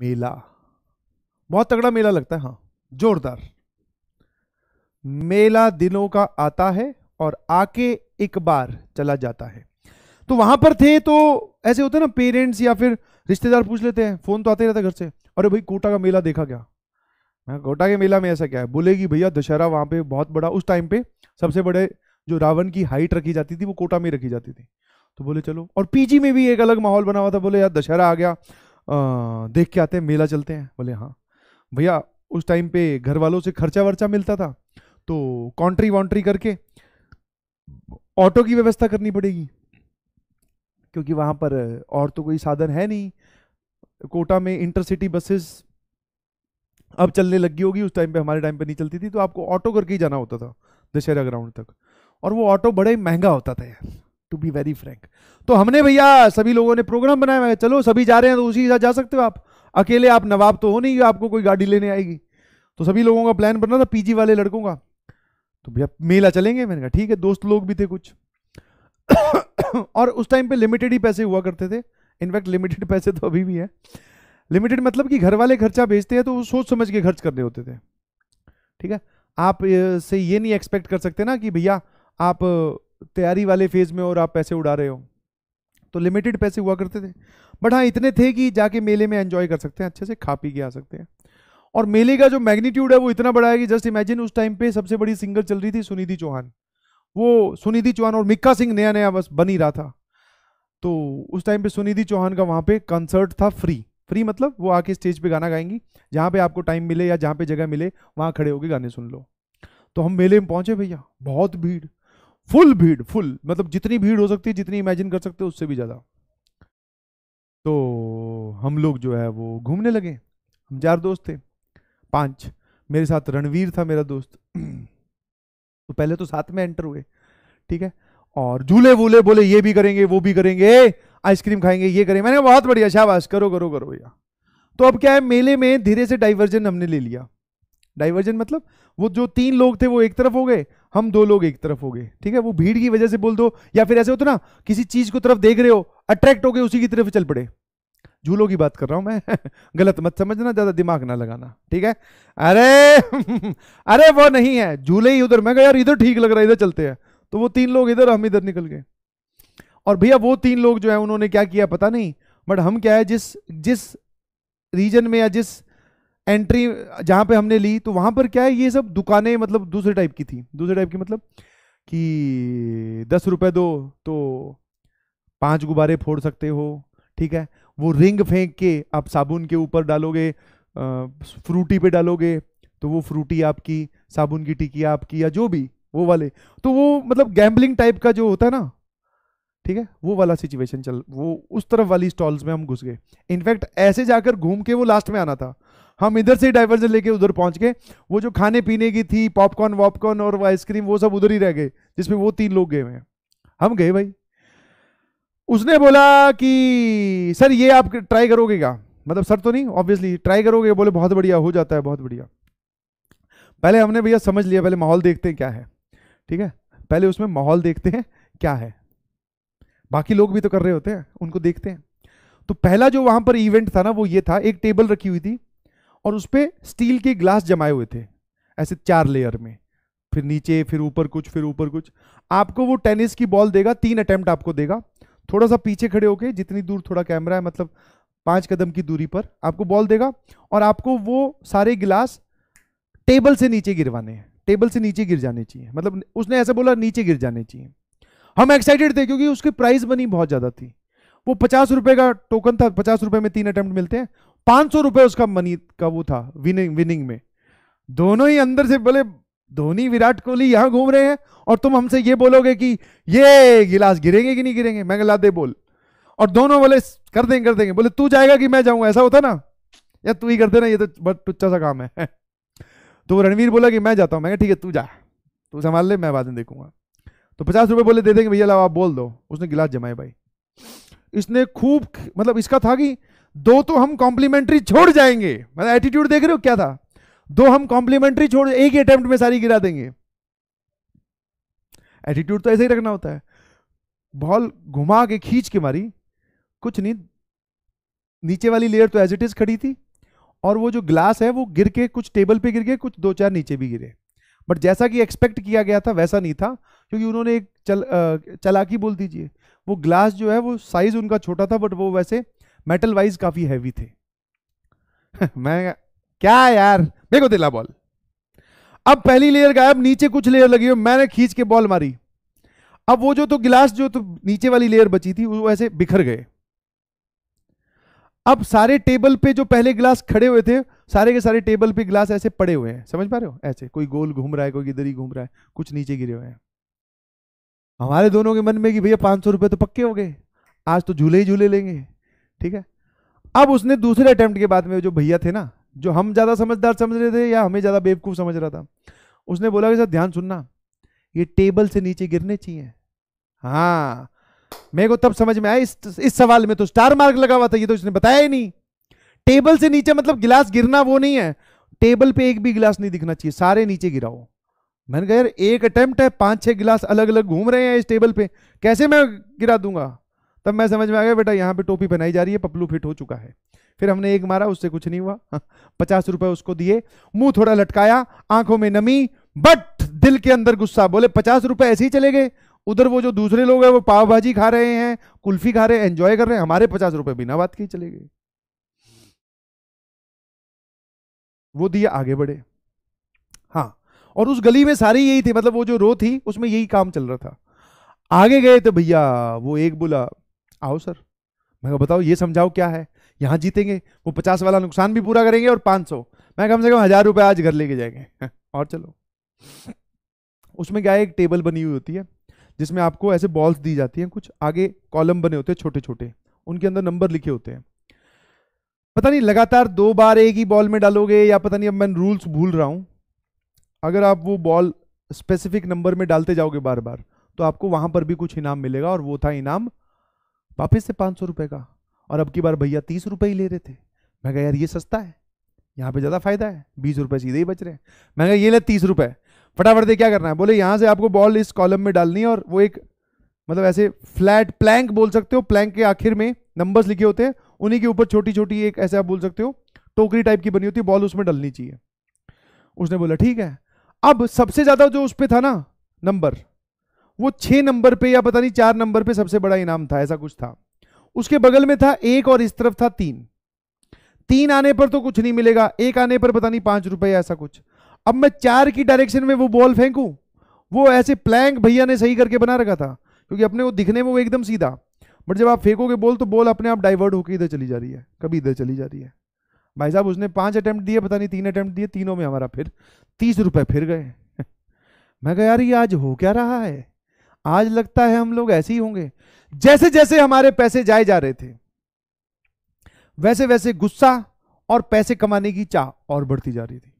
मेला बहुत तगड़ा मेला लगता है हाँ जोरदार मेला दिनों का आता है और आके एक बार चला जाता है तो वहां पर थे तो ऐसे होते ना पेरेंट्स या फिर रिश्तेदार पूछ लेते हैं फोन तो आते रहता घर से अरे भाई कोटा का मेला देखा क्या कोटा के मेला में ऐसा क्या है बोलेगी भैया दशहरा वहां पे बहुत बड़ा उस टाइम पे सबसे बड़े जो रावण की हाइट रखी जाती थी वो कोटा में रखी जाती थी तो बोले चलो और पीजी में भी एक अलग माहौल बना हुआ था बोले यार दशहरा आ गया देख के आते हैं मेला चलते हैं बोले हाँ भैया उस टाइम पे घर वालों से खर्चा वर्चा मिलता था तो कॉन्ट्री वॉन्ट्री करके ऑटो की व्यवस्था करनी पड़ेगी क्योंकि वहाँ पर और तो कोई साधन है नहीं कोटा में इंटरसिटी बसेस अब चलने लगी होगी उस टाइम पे हमारे टाइम पे नहीं चलती थी तो आपको ऑटो करके ही जाना होता था दशहरा ग्राउंड तक और वो ऑटो बड़ा ही महंगा होता था यार टू बी वेरी फ्रेंक तो हमने भैया सभी लोगों ने प्रोग्राम बनाया है चलो सभी जा रहे हैं तो उसी हिसाब जा सकते हो आप अकेले आप नवाब तो हो नहीं आपको कोई गाड़ी लेने आएगी तो सभी लोगों का प्लान बना था पीजी वाले लड़कों का तो भैया मेला चलेंगे मैंने कहा ठीक है दोस्त लोग भी थे कुछ और उस टाइम पे लिमिटेड ही पैसे हुआ करते थे इनफैक्ट लिमिटेड पैसे तो अभी भी है लिमिटेड मतलब कि घर वाले खर्चा भेजते हैं तो वो सोच समझ के खर्च करने होते थे ठीक है आप से ये नहीं एक्सपेक्ट कर सकते ना कि भैया आप तैयारी वाले फेज में और आप पैसे उड़ा रहे हो तो लिमिटेड पैसे हुआ करते थे बट हाँ इतने थे कि जाके मेले में एंजॉय कर सकते हैं अच्छे से खा पी के आ सकते हैं और मेले का जो मैग्नीट्यूड है वो इतना बड़ा है कि जस्ट इमेजिन उस टाइम पे सबसे बड़ी सिंगर चल रही थी सुनिधि चौहान वो सुनिधि चौहान और मिक्का सिंह नया नया बस बन ही रहा था तो उस टाइम पे सुनिधि चौहान का वहाँ पे कंसर्ट था फ्री फ्री मतलब वो आके स्टेज पे गाना गाएंगी जहाँ पे आपको टाइम मिले या जहाँ पे जगह मिले वहाँ खड़े होके गाने सुन लो तो हम मेले में पहुँचे भैया बहुत भीड़ फुल भीड़ फुल मतलब जितनी भीड़ हो सकती है जितनी इमेजिन कर सकते हो उससे भी ज़्यादा तो हम लोग जो है वो घूमने लगे हम चार दोस्त थे पांच मेरे साथ रणवीर था मेरा दोस्त तो पहले तो साथ में एंटर हुए ठीक है और झूले वूले बोले ये भी करेंगे वो भी करेंगे आइसक्रीम खाएंगे ये करेंगे मैंने बहुत बढ़िया शाबाश करो करो करो भैया तो अब क्या है मेले में धीरे से डाइवर्जन हमने ले लिया डाइवर्जन मतलब वो जो तीन लोग थे वो एक तरफ हो गए हम दो लोग एक तरफ हो गए ठीक है वो भीड़ की वजह से बोल दो या फिर ऐसे हो तो ना किसी चीज को तरफ देख रहे हो अट्रैक्ट हो गए उसी की तरफ चल पड़े झूलों की बात कर रहा हूं मैं गलत मत समझना ज्यादा दिमाग ना लगाना ठीक है अरे अरे वो नहीं है झूले ही उधर मैं यार इधर ठीक लग रहा है इधर चलते हैं तो वो तीन लोग इधर हम इधर निकल गए और भैया वो तीन लोग जो है उन्होंने क्या किया पता नहीं बट हम क्या है जिस जिस रीजन में या जिस एंट्री जहां पे हमने ली तो वहां पर क्या है ये सब दुकानें मतलब दूसरे टाइप की थी दूसरे टाइप की मतलब कि दस रुपये दो तो पांच गुब्बारे फोड़ सकते हो ठीक है वो रिंग फेंक के आप साबुन के ऊपर डालोगे फ्रूटी पे डालोगे तो वो फ्रूटी आपकी साबुन की टिकी आपकी या जो भी वो वाले तो वो मतलब गैम्बलिंग टाइप का जो होता है ना ठीक है वो वाला सिचुएशन चल वो उस तरफ वाली स्टॉल्स में हम घुस गए इनफैक्ट ऐसे जाकर घूम के वो लास्ट में आना था हम इधर से ही डाइवर्जन लेके उधर पहुंच गए वो जो खाने पीने की थी पॉपकॉर्न वॉपकॉर्न और आइसक्रीम वो सब उधर ही रह गए जिसमें वो तीन लोग गए हुए हैं हम गए भाई उसने बोला कि सर ये आप ट्राई करोगे क्या मतलब सर तो नहीं ऑब्वियसली ट्राई करोगे बोले बहुत बढ़िया हो जाता है बहुत बढ़िया पहले हमने भैया समझ लिया पहले माहौल देखते हैं क्या है ठीक है पहले उसमें माहौल देखते हैं क्या है बाकी लोग भी तो कर रहे होते हैं उनको देखते हैं तो पहला जो वहां पर इवेंट था ना वो ये था एक टेबल रखी हुई थी और उस पर स्टील के ग्लास जमाए हुए थे ऐसे चार लेयर में फिर नीचे फिर ऊपर कुछ फिर ऊपर कुछ आपको वो टेनिस की बॉल देगा तीन अटैम्प्ट आपको देगा थोड़ा सा पीछे खड़े होके जितनी दूर थोड़ा कैमरा है मतलब पांच कदम की दूरी पर आपको बॉल देगा और आपको वो सारे गिलास टेबल से नीचे गिरवाने हैं टेबल से नीचे गिर जाने चाहिए मतलब उसने ऐसा बोला नीचे गिर जाने चाहिए हम एक्साइटेड थे क्योंकि उसकी प्राइस बनी बहुत ज़्यादा थी वो पचास रुपए का टोकन था पचास रुपए में तीन अटैम्प्ट मिलते हैं पांच सौ रुपए उसका मनी का वो था विनिंग विनिंग में दोनों ही अंदर से बोले धोनी विराट कोहली यहां घूम रहे हैं और तुम हमसे ये बोलोगे कि ये गिलास गिरेंगे कि नहीं गिरेंगे मैं गला दे बोल और दोनों बोले कर देंगे कर देंगे बोले तू जाएगा कि मैं जाऊंगा ऐसा होता ना या तू ही कर देना ये तो बहुत टुच्चा सा काम है तो रणवीर बोला कि मैं जाता हूं मैं ठीक है तू जा तू संभाल ले मैं बाद में देखूंगा तो पचास रुपए बोले दे देंगे भैया लाओ आप बोल दो उसने गिलास जमाए भाई इसने खूब मतलब इसका था कि दो तो हम कॉम्प्लीमेंट्री छोड़ जाएंगे मतलब एटीट्यूड देख रहे हो क्या था दो हम कॉम्प्लीमेंट्री छोड़ एक ही अटेम्प्ट में सारी गिरा देंगे एटीट्यूड तो ऐसे ही रखना होता है बॉल घुमा के खींच के मारी कुछ नहीं नीचे वाली लेयर तो एज इट इज खड़ी थी और वो जो ग्लास है वो गिर के कुछ टेबल पे गिर गए कुछ दो चार नीचे भी गिरे बट जैसा कि एक्सपेक्ट किया गया था वैसा नहीं था क्योंकि उन्होंने एक चल चलाकी बोल दीजिए वो ग्लास जो है वो साइज उनका छोटा था बट वो वैसे मेटल वाइज काफी हैवी थे मैं क्या यार मेरे को दिला बॉल अब पहली लेयर गायब नीचे कुछ लेयर लगी हो मैंने खींच के बॉल मारी अब वो जो तो गिलास जो तो नीचे वाली लेयर बची थी वो ऐसे बिखर गए अब सारे टेबल पे जो पहले गिलास खड़े हुए थे सारे के सारे टेबल पे गिलास ऐसे पड़े हुए हैं समझ पा रहे हो ऐसे कोई गोल घूम रहा है कोई इधर ही घूम रहा है कुछ नीचे गिरे हुए हैं हमारे दोनों के मन में कि भैया पांच सौ रुपए तो पक्के हो गए आज तो झूले ही झूले लेंगे ठीक है अब उसने दूसरे अटेम्प्ट के बाद में जो भैया थे ना जो हम ज़्यादा समझदार समझ रहे थे या हमें ज़्यादा बेवकूफ़ समझ रहा था उसने बोला कि सर ध्यान सुनना ये टेबल से नीचे गिरने चाहिए हाँ मेरे को तब समझ में आया इस इस सवाल में तो स्टार मार्क लगा हुआ था ये तो इसने बताया ही नहीं टेबल से नीचे मतलब गिलास गिरना वो नहीं है टेबल पे एक भी गिलास नहीं दिखना चाहिए सारे नीचे गिराओ मैंने कहा यार एक अटेम्प्ट है पांच छह गिलास अलग अलग घूम रहे हैं इस टेबल पे कैसे मैं गिरा दूंगा तब मैं समझ में आ गया बेटा यहाँ पे टोपी बनाई जा रही है पपलू फिट हो चुका है फिर हमने एक मारा उससे कुछ नहीं हुआ हाँ, पचास रुपए उसको दिए मुंह थोड़ा लटकाया आंखों में नमी बट दिल के अंदर गुस्सा बोले पचास रुपए ऐसे ही चले गए उधर वो जो दूसरे लोग हैं वो पाव भाजी खा रहे हैं कुल्फी खा रहे हैं एंजॉय कर रहे हैं हमारे पचास रुपए बिना बात के चले गए वो दिए आगे बढ़े हाँ और उस गली में सारी यही थी मतलब वो जो रो थी उसमें यही काम चल रहा था आगे गए तो भैया वो एक बोला आओ सर मैं बताओ ये समझाओ क्या है यहाँ जीतेंगे वो पचास वाला नुकसान भी पूरा करेंगे और पाँच सौ मैं कम से कम हज़ार रुपये आज घर लेके जाएंगे और चलो उसमें क्या है एक टेबल बनी हुई होती है जिसमें आपको ऐसे बॉल्स दी जाती हैं कुछ आगे कॉलम बने होते हैं छोटे छोटे उनके अंदर नंबर लिखे होते हैं पता नहीं लगातार दो बार एक ही बॉल में डालोगे या पता नहीं अब मैं रूल्स भूल रहा हूँ अगर आप वो बॉल स्पेसिफिक नंबर में डालते जाओगे बार बार तो आपको वहाँ पर भी कुछ इनाम मिलेगा और वो था इनाम वापस से पाँच सौ का और अब की बार भैया तीस रुपये ही ले रहे थे मैं कहा यार ये सस्ता है यहाँ पे ज़्यादा फायदा है बीस रुपये सीधे ही बच रहे हैं मैं कहा ये ले तीस रुपये फटाफट दे क्या करना है बोले यहाँ से आपको बॉल इस कॉलम में डालनी है और वो एक मतलब ऐसे फ्लैट प्लैंक बोल सकते हो प्लैंक के आखिर में नंबर्स लिखे होते हैं उन्हीं के ऊपर छोटी छोटी एक ऐसे आप बोल सकते हो टोकरी टाइप की बनी होती है बॉल उसमें डलनी चाहिए उसने बोला ठीक है अब सबसे ज्यादा जो उस पर था ना नंबर वो छह नंबर पे या पता नहीं चार नंबर पे सबसे बड़ा इनाम था ऐसा कुछ था उसके बगल में था एक और इस तरफ था तीन तीन आने पर तो कुछ नहीं मिलेगा एक आने पर पता नहीं पांच रुपए ऐसा कुछ अब मैं चार की डायरेक्शन में वो बॉल फेंकू वो ऐसे प्लैंक भैया ने सही करके बना रखा था क्योंकि अपने को दिखने में वो एकदम सीधा बट जब आप फेंकोगे बॉल तो बॉल अपने आप डाइवर्ट होकर इधर चली जा रही है कभी इधर चली जा रही है भाई साहब उसने पांच अटैम्प्ट दिए पता नहीं तीन अटैम्प्ट दिए तीनों में हमारा फिर तीस रुपए फिर गए मैं कह यार ये आज हो क्या रहा है आज लगता है हम लोग ऐसे ही होंगे जैसे जैसे हमारे पैसे जाए जा रहे थे वैसे वैसे गुस्सा और पैसे कमाने की चाह और बढ़ती जा रही थी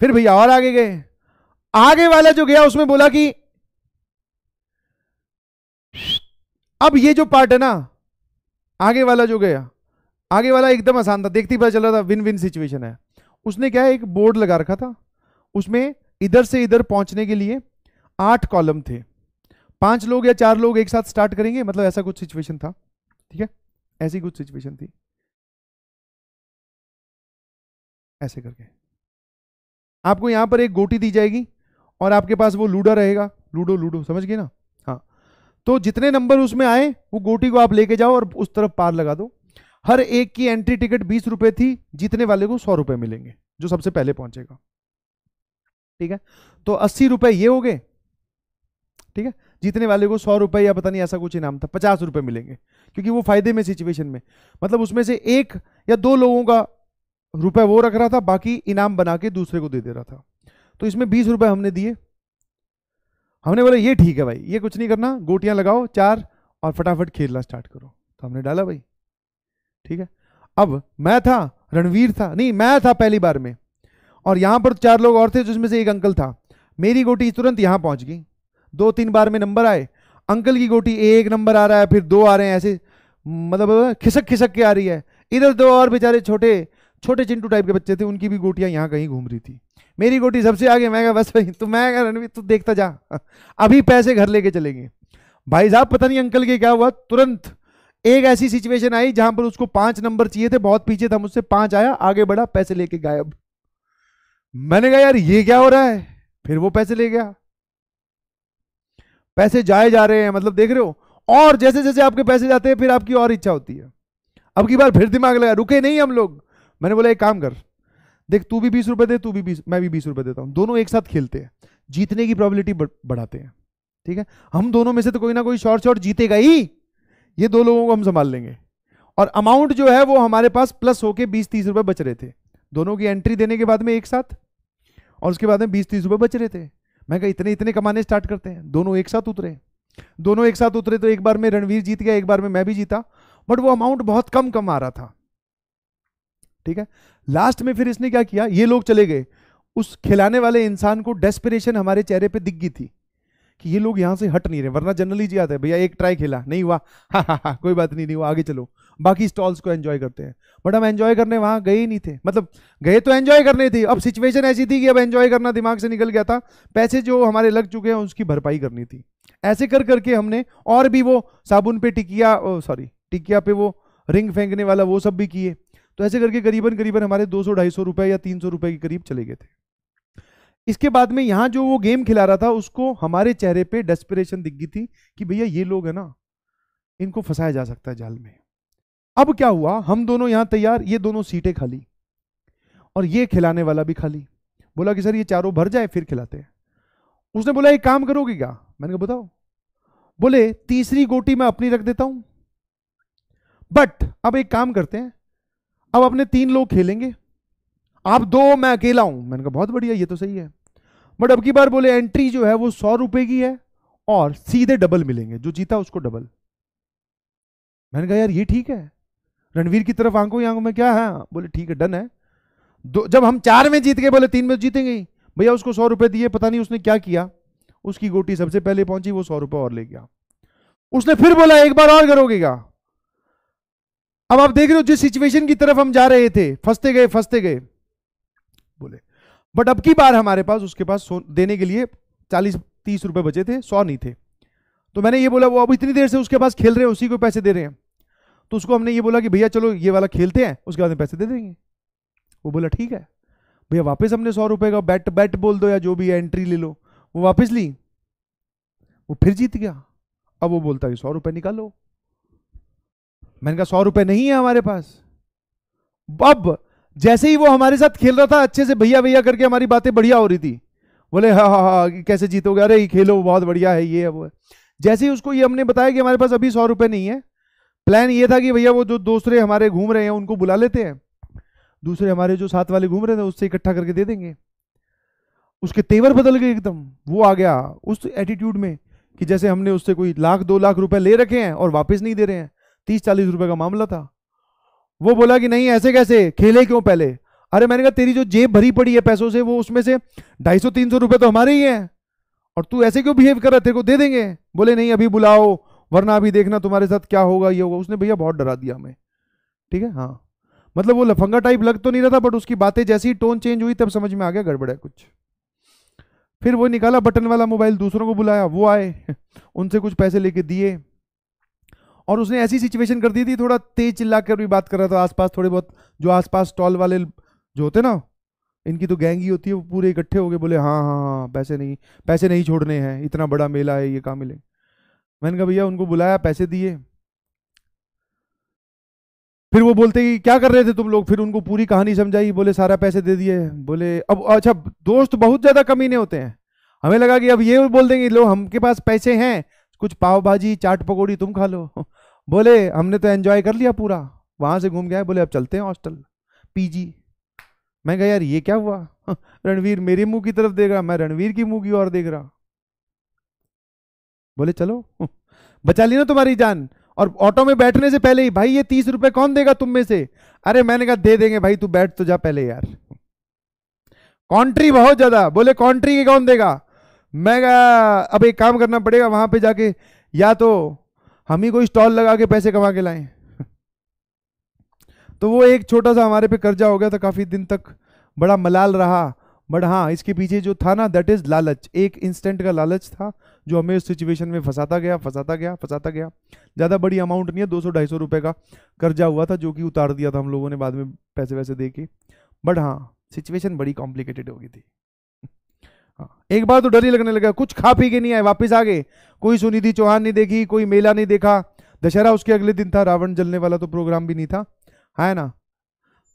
फिर भैया और आगे गए आगे वाला जो गया उसमें बोला कि अब ये जो पार्ट है ना आगे वाला जो गया आगे वाला एकदम आसान था देखते ही पता चल रहा था विन विन सिचुएशन है उसने क्या है एक बोर्ड लगा रखा था उसमें इधर से इधर पहुंचने के लिए आठ कॉलम थे पांच लोग या चार लोग एक साथ स्टार्ट करेंगे मतलब ऐसा कुछ सिचुएशन था ठीक है ऐसी कुछ सिचुएशन थी ऐसे करके आपको यहां पर एक गोटी दी जाएगी और आपके पास वो लूडो रहेगा लूडो लूडो समझ गए ना हाँ तो जितने नंबर उसमें आए वो गोटी को आप लेके जाओ और उस तरफ पार लगा दो हर एक की एंट्री टिकट बीस रुपए थी जीतने वाले को सौ रुपए मिलेंगे जो सबसे पहले पहुंचेगा ठीक है तो अस्सी रुपए ये हो गए ठीक है जीतने वाले को सौ रुपये या पता नहीं ऐसा कुछ इनाम था पचास रुपये मिलेंगे क्योंकि वो फायदे में सिचुएशन में मतलब उसमें से एक या दो लोगों का रुपये वो रख रहा था बाकी इनाम बना के दूसरे को दे दे रहा था तो इसमें बीस रुपये हमने दिए हमने बोला ये ठीक है भाई ये कुछ नहीं करना गोटियाँ लगाओ चार और फटाफट खेलना स्टार्ट करो तो हमने डाला भाई ठीक है अब मैं था रणवीर था नहीं मैं था पहली बार में और यहां पर चार लोग और थे जिसमें से एक अंकल था मेरी गोटी तुरंत यहां पहुंच गई दो तीन बार में नंबर आए अंकल की गोटी एक नंबर आ रहा है फिर दो आ रहे हैं ऐसे मतलब खिसक खिसक के आ रही है इधर दो और बेचारे छोटे छोटे चिंटू टाइप के बच्चे थे उनकी भी गोटियाँ यहाँ कहीं घूम रही थी मेरी गोटी सबसे आगे मैं बस भाई तो मैं रणवीर तू देखता जा अभी पैसे घर लेके चलेंगे भाई साहब पता नहीं अंकल के क्या हुआ तुरंत एक ऐसी सिचुएशन आई जहां पर उसको पांच नंबर चाहिए थे बहुत पीछे था मुझसे पांच आया आगे बढ़ा पैसे लेके गायब मैंने कहा यार ये क्या हो रहा है फिर वो पैसे ले गया पैसे जाए जा रहे हैं मतलब देख रहे हो और जैसे जैसे आपके पैसे जाते हैं फिर आपकी और इच्छा होती है अब की बार फिर दिमाग लगा रुके नहीं हम लोग मैंने बोला एक काम कर देख तू भी बीस रुपए दे तू भी बीस मैं भी बीस रुपए देता हूँ दोनों एक साथ खेलते हैं जीतने की प्रॉबिलिटी बढ़ाते हैं ठीक है हम दोनों में से तो कोई ना कोई शॉर्ट शॉर्ट जीतेगा ही ये दो लोगों को हम संभाल लेंगे और अमाउंट जो है वो हमारे पास प्लस होके बीस तीस रुपए बच रहे थे दोनों की एंट्री देने के बाद में एक साथ और उसके बाद में बीस तीस रुपए बच रहे थे मैं कहा इतने इतने कमाने स्टार्ट करते हैं दोनों एक साथ उतरे दोनों एक साथ उतरे तो एक बार में रणवीर जीत गया एक बार में मैं भी जीता बट वो अमाउंट बहुत कम कम आ रहा था ठीक है लास्ट में फिर इसने क्या किया ये लोग चले गए उस खिलाने वाले इंसान को डेस्परेशन हमारे चेहरे पर दिख गई थी कि ये लोग यहां से हट नहीं रहे वरना जनरली जी आते भैया एक ट्राई खेला नहीं हुआ हा हा हा कोई बात नहीं नहीं हुआ आगे चलो बाकी स्टॉल्स को एंजॉय करते हैं बट हम एंजॉय करने वहां गए ही नहीं थे मतलब गए तो एंजॉय करने थे अब सिचुएशन ऐसी थी कि अब एंजॉय करना दिमाग से निकल गया था पैसे जो हमारे लग चुके हैं उसकी भरपाई करनी थी ऐसे कर करके हमने और भी वो साबुन पे टिकिया सॉरी टिकिया पे वो रिंग फेंकने वाला वो सब भी किए तो ऐसे करके करीबन करीबन हमारे दो सौ ढाई सौ रुपये या तीन सौ रुपये के करीब चले गए थे इसके बाद में यहाँ जो वो गेम खिला रहा था उसको हमारे चेहरे पे डेस्परेशन दिख गई थी कि भैया ये लोग है ना इनको फंसाया जा सकता है जाल में अब क्या हुआ हम दोनों यहां तैयार ये दोनों सीटें खाली और ये खिलाने वाला भी खाली बोला कि सर ये चारों भर जाए फिर खिलाते हैं उसने बोला एक काम करोगे क्या मैंने कहा बताओ बोले तीसरी गोटी मैं अपनी रख देता हूं बट अब एक काम करते हैं अब अपने तीन लोग खेलेंगे आप दो मैं अकेला हूं मैंने कहा बहुत बढ़िया ये तो सही है बट अब की बार बोले एंट्री जो है वो सौ रुपए की है और सीधे डबल मिलेंगे जो जीता उसको डबल मैंने कहा यार ये ठीक है रणवीर की तरफ आंखों ही आंखों में क्या है बोले ठीक है डन है दो जब हम चार में जीत गए बोले तीन में जीतेंगे ही भैया उसको सौ रुपए दिए पता नहीं उसने क्या किया उसकी गोटी सबसे पहले पहुंची वो सौ रुपये और ले गया उसने फिर बोला एक बार और करोगे क्या अब आप देख रहे हो जिस सिचुएशन की तरफ हम जा रहे थे फंसते गए फंसते गए बोले बट अब की बार हमारे पास उसके पास देने के लिए चालीस तीस रुपए बचे थे सौ नहीं थे तो मैंने ये बोला वो अब इतनी देर से उसके पास खेल रहे हैं उसी को पैसे दे रहे हैं तो उसको हमने ये बोला कि भैया चलो ये वाला खेलते हैं उसके बाद में पैसे दे देंगे वो बोला ठीक है भैया वापस हमने सौ रुपए का बैट बैट बोल दो या जो भी है एंट्री ले लो वो वापस ली वो फिर जीत गया अब वो बोलता है सौ रुपए निकालो मैंने कहा सौ रुपए नहीं है हमारे पास अब जैसे ही वो हमारे साथ खेल रहा था अच्छे से भैया भैया करके हमारी बातें बढ़िया हो रही थी बोले हा हा हा कैसे जीतोगे अरे खेलो बहुत बढ़िया है ये है वो है जैसे ही उसको ये हमने बताया कि हमारे पास अभी सौ रुपए नहीं है प्लान ये था कि भैया वो जो दूसरे हमारे घूम रहे हैं उनको बुला लेते हैं दूसरे हमारे जो साथ वाले घूम रहे थे उससे इकट्ठा करके दे देंगे उसके तेवर बदल गए एकदम वो आ गया उस एटीट्यूड में कि जैसे हमने उससे कोई लाख दो लाख रुपए ले रखे हैं और वापस नहीं दे रहे हैं तीस चालीस रुपए का मामला था वो बोला कि नहीं ऐसे कैसे खेले क्यों पहले अरे मैंने कहा तेरी जो जेब भरी पड़ी है पैसों से वो उसमें से ढाई सौ तीन सौ रुपए तो हमारे ही हैं और तू ऐसे क्यों बिहेव कर रहा तेरे को दे देंगे बोले नहीं अभी बुलाओ वरना अभी देखना तुम्हारे साथ क्या होगा ये होगा उसने भैया बहुत डरा दिया हमें ठीक है हाँ मतलब वो लफंगा टाइप लग तो नहीं रहा था बट उसकी बातें जैसी टोन चेंज हुई तब समझ में आ गया गड़बड़ है कुछ फिर वो निकाला बटन वाला मोबाइल दूसरों को बुलाया वो आए उनसे कुछ पैसे लेके दिए और उसने ऐसी सिचुएशन कर दी थी थोड़ा तेज चिल्ला कर भी बात कर रहा था आसपास थोड़े बहुत जो आसपास स्टॉल वाले जो होते ना इनकी तो गैंग ही होती है वो पूरे इकट्ठे हो गए बोले हाँ हाँ हाँ पैसे नहीं पैसे नहीं छोड़ने हैं इतना बड़ा मेला है ये कहाँ मिलेंगे मैंने कहा भैया उनको बुलाया पैसे दिए फिर वो बोलते कि क्या कर रहे थे तुम लोग फिर उनको पूरी कहानी समझाई बोले सारा पैसे दे दिए बोले अब अच्छा दोस्त बहुत ज़्यादा कमीने होते हैं हमें लगा कि अब ये बोल देंगे लो हमके पास पैसे हैं कुछ पाव भाजी चाट पकौड़ी तुम खा लो बोले हमने तो एंजॉय कर लिया पूरा वहां से घूम गया बोले अब चलते हैं हॉस्टल पीजी मैं कहा यार ये क्या हुआ रणवीर मेरे मुंह की तरफ देख रहा मैं रणवीर की मुंह की ओर देख रहा बोले चलो बचा ली ना तुम्हारी जान और ऑटो में बैठने से पहले ही भाई ये तीस रुपए कौन देगा तुम में से अरे मैंने कहा दे देंगे भाई तू बैठ तो जा पहले यार कॉन्ट्री बहुत ज्यादा बोले कॉन्ट्री के कौन देगा मैं कहा अब एक काम करना पड़ेगा वहां पे जाके या तो हम ही कोई स्टॉल लगा के पैसे कमा के लाए तो वो एक छोटा सा हमारे पे कर्जा हो गया था काफी दिन तक बड़ा मलाल रहा बट हाँ इसके पीछे जो था ना दैट इज लालच एक इंस्टेंट का लालच था जो हमें उस सिचुएशन में फंसाता गया फंसाता गया फंसाता गया ज़्यादा बड़ी अमाउंट नहीं है दो सौ ढाई सौ रुपये का कर्जा हुआ था जो कि उतार दिया था हम लोगों ने बाद में पैसे वैसे दे के बट हाँ सिचुएशन बड़ी कॉम्प्लिकेटेड हो गई थी हाँ एक बार तो डर ही लगने लगा कुछ खा पी के नहीं आए वापस आ गए कोई सुनिधि चौहान नहीं देखी कोई मेला नहीं देखा दशहरा उसके अगले दिन था रावण जलने वाला तो प्रोग्राम भी नहीं था है ना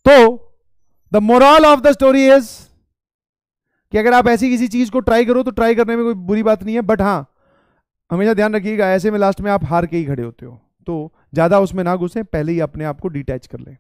तो the moral of the story is कि अगर आप ऐसी किसी चीज़ को ट्राई करो तो ट्राई करने में कोई बुरी बात नहीं है बट हाँ हमेशा ध्यान रखिएगा ऐसे में लास्ट में आप हार के ही खड़े होते हो तो ज़्यादा उसमें ना घुसें पहले ही अपने आप को डिटैच कर लें